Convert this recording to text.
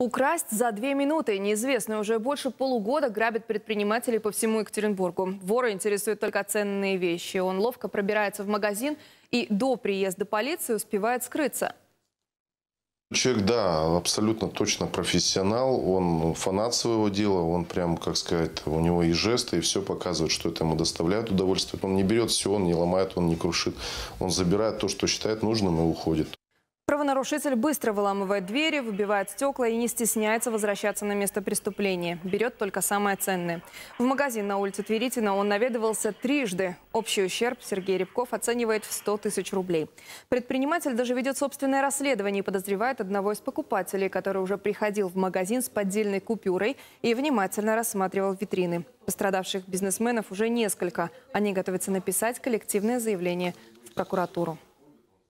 Украсть за две минуты. Неизвестно уже больше полугода грабят предпринимателей по всему Екатеринбургу. Вора интересуют только ценные вещи. Он ловко пробирается в магазин и до приезда полиции успевает скрыться. Человек, да, абсолютно точно профессионал, он фанат своего дела, он прям, как сказать, у него и жесты, и все показывает, что это ему доставляет удовольствие. Он не берет все, он не ломает, он не крушит. Он забирает то, что считает нужным и уходит. Правонарушитель быстро выламывает двери, выбивает стекла и не стесняется возвращаться на место преступления. Берет только самое ценное. В магазин на улице Тверитина он наведывался трижды. Общий ущерб Сергей Рябков оценивает в 100 тысяч рублей. Предприниматель даже ведет собственное расследование и подозревает одного из покупателей, который уже приходил в магазин с поддельной купюрой и внимательно рассматривал витрины. Пострадавших бизнесменов уже несколько. Они готовятся написать коллективное заявление в прокуратуру.